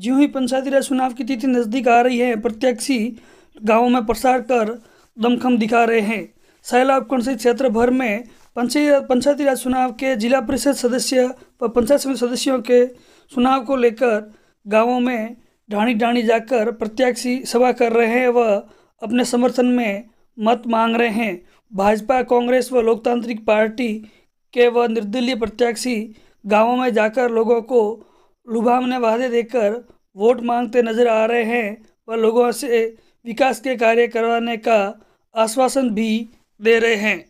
ज्यों ही पंचायती राज चुनाव की तिथि नज़दीक आ रही है प्रत्याशी गाँव में प्रसार कर दमखम दिखा रहे हैं सैलाब कंसी क्षेत्र भर में पंचायती राज चुनाव के जिला परिषद सदस्य व पंचायत समिति सदस्यों के चुनाव को लेकर गाँवों में ढाणी ढाणी जाकर प्रत्याशी सभा कर रहे हैं व अपने समर्थन में मत मांग रहे हैं भाजपा कांग्रेस व लोकतांत्रिक पार्टी के व निर्दलीय प्रत्याशी गाँवों में जाकर लोगों को लुभावने वादे देकर वोट मांगते नजर आ रहे हैं व लोगों से विकास के कार्य करवाने का आश्वासन भी दे रहे हैं